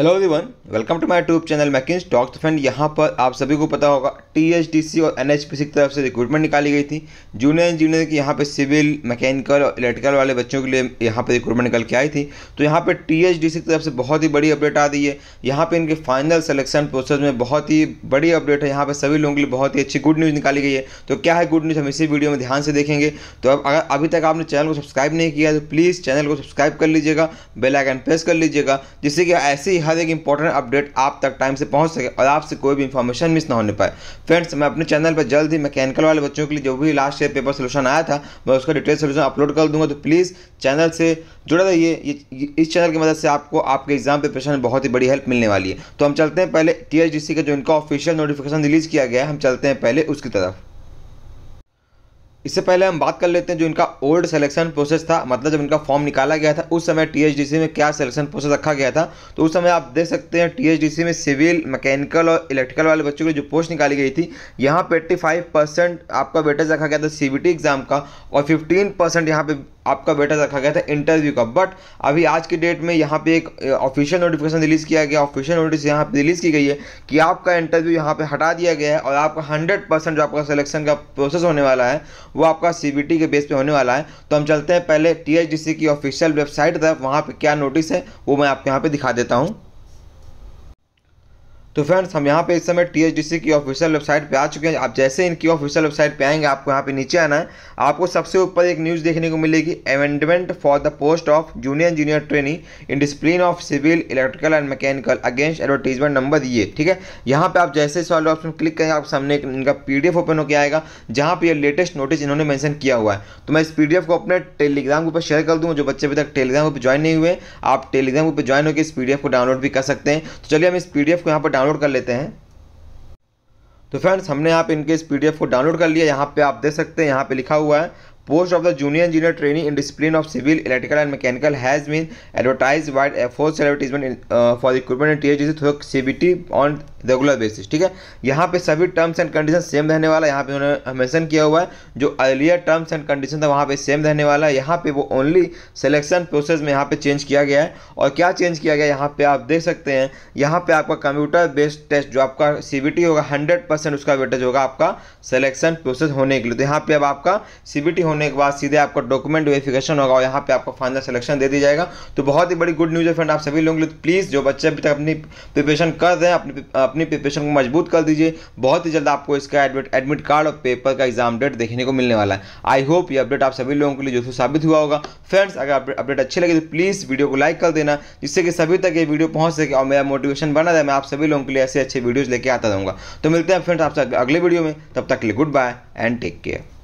hello everyone welcome to my tube channel making stocks friend यहाँ पर आप सभी को पता होगा टीएचडीसी और एनएचपीसी की तरफ से रिक्रूटमेंट निकाली गई थी जूनियर इंजीनियर की यहाँ पे सिविल मैकेनिकल और इलेक्ट्रिकल वाले बच्चों के लिए यहाँ पे रिक्रूटमेंट निकल के आई थी तो यहाँ पे टीएचडीसी की तरफ से बहुत ही बड़ी अपडेट आ रही है यहाँ पर इनके फाइनल सेलेक्शन प्रोसेस में बहुत ही बड़ी अपडेट है यहाँ पर सभी लोगों के लिए बहुत ही अच्छी गुड न्यूज़ निकाली गई है तो क्या है गुड न्यूज़ हम इसी वीडियो में ध्यान से देखेंगे तो अब अगर अभी तक आपने चैनल को सब्सक्राइब नहीं किया तो प्लीज़ चैनल को सब्सक्राइब कर लीजिएगा बेलाइकन प्रेस कर लीजिएगा जिससे कि ऐसे ही हर एक इंपॉर्टेंट अपडेट आप तक टाइम से पहुंच सके और आपसे कोई भी इंफॉर्मेशन मिस ना होने पाए फ्रेंड्स मैं अपने चैनल पर जल्द ही मैकेनिकल वाले बच्चों के लिए जो भी लास्ट ईयर पेपर सोल्यूशन आया था मैं उसका डिटेल सोल्यूशन अपलोड कर दूंगा तो प्लीज़ चैनल से जुड़े रहिए इस चैनल की मदद से आपको आपके एग्जाम प्रिपरेशन में बहुत ही बड़ी हेल्प मिलने वाली है तो हम चलते हैं पहले टी का जो इनका ऑफिशियल नोटिफिकेशन रिलीज़ किया गया है हम चलते हैं पहले उसकी तरफ इससे पहले हम बात कर लेते हैं जो इनका ओल्ड सिलेक्शन प्रोसेस था मतलब जब इनका फॉर्म निकाला गया था उस समय टीएचडीसी में क्या सिलेक्शन प्रोसेस रखा गया था तो उस समय आप देख सकते हैं टीएचडीसी में सिविल मैकेनिकल और इलेक्ट्रिकल वाले बच्चों की जो पोस्ट निकाली गई थी यहाँ पे एट्टी फाइव परसेंट आपका वेटेज रखा गया था सी एग्जाम का और फिफ्टीन परसेंट यहाँ पे आपका वेटेज रखा गया था इंटरव्यू का बट अभी आज की डेट में यहाँ पे एक ऑफिशियल नोटिफिकेशन रिलीज़ किया गया ऑफिशियल नोटिस यहाँ पे रिलीज़ की गई है कि आपका इंटरव्यू यहाँ पे हटा दिया गया है और आपका हंड्रेड परसेंट जो आपका सिलेक्शन का प्रोसेस होने वाला है वो आपका सी के बेस पे होने वाला है तो हम चलते हैं पहले टी की ऑफिशियल वेबसाइट तक वहाँ पर क्या नोटिस है वो मैं आपको यहाँ पर दिखा देता हूँ तो फ्रेंड्स हम यहाँ पे इस समय टी की ऑफिशियल वेबसाइट पे आ चुके हैं आप जैसे इनकी ऑफिशियल वेबसाइट पे आएंगे आपको यहाँ पे नीचे आना है आपको सबसे ऊपर एक न्यूज़ देखने को मिलेगी amendment for the post of junior junior trainee in discipline of civil electrical and mechanical against advertisement number ये ठीक है यहाँ पर आप जैसे इस वाले ऑप्शन क्लिक करेंगे आप सामने इनका पी ओपन होकर आएगा जहाँ पर यह लेटेस्ट नोटिस इन्होंने मैंशन किया हुआ है तो मैं इस पी को अपने टेलीग्राम ग्रुप पर शेयर कर दूँगा जो बच्चे अभी तक टेलीग्राम ग्रुप ज्वाइन नहीं हुए आप टेलीग्राम पर ज्वाइन होकर इस पी को डाउनलोड भी कर सकते हैं तो चलिए हम इस पी को यहाँ पर डाउनलोड कर लेते हैं तो फ्रेंड्स हमने यहाँ पे इनके इस पीडीएफ को डाउनलोड कर लिया यहाँ पे आप देख सकते हैं यहाँ पे लिखा हुआ है post of the junior engineer training in discipline of civil electrical and mechanical has been advertise vide aforesaid advertisement for equipment and T H C B T on regular basis ठीक है यहाँ पे सभी टर्म्स एंड कंडीशन सेम रहने वाला है यहाँ पे उन्होंने मेंशन किया हुआ है जो अर्लियर टर्म्स एंड कंडीशन था वहाँ पे सेम रहने वाला है यहाँ पे वो ओनली सिलेक्शन प्रोसेस में यहाँ पे चेंज किया गया है और क्या चेंज किया गया यहाँ पे आप देख सकते हैं यहाँ पे आपका कंप्यूटर बेस्ड टेस्ट जो आपका सी होगा हंड्रेड उसका वेटेज होगा आपका सिलेक्शन प्रोसेस होने के लिए तो यहाँ पे अब आपका सी होने के बाद सीधे आपका डॉक्यूमेंट वेरिफिकेशन होगा और यहाँ पे आपको फाइनल सिलेक्शन दे दिया जाएगा तो बहुत ही बड़ी गुड न्यूज़ है फ्रेंड आप सभी लोगों के लिए प्लीज़ तो जो बच्चे अभी तक अपनी प्रिपरेशन कर रहे हैं अपनी अपनी प्रिपरेशन को मजबूत कर दीजिए बहुत ही जल्द आपको इसका एडमिट एडमिट कार्ड और पेपर का एग्जाम डेट देखने को मिलने वाला है आई होप ये अपडेट आप सभी लोगों के लिए जो साबित हुआ होगा फ्रेंड्स अगर अपडेट अच्छी लगे तो प्लीज़ वीडियो को लाइक कर देना जिससे कि सभी तक ये वीडियो पहुँच सके और मेरा मोटिवेशन बना रहे मैं आप सभी लोगों के लिए ऐसे अच्छे वीडियोज़ लेके आता रहूँगा तो मिलते हैं फ्रेंड्स आपसे अगले वीडियो में तब तक के लिए good bye and take care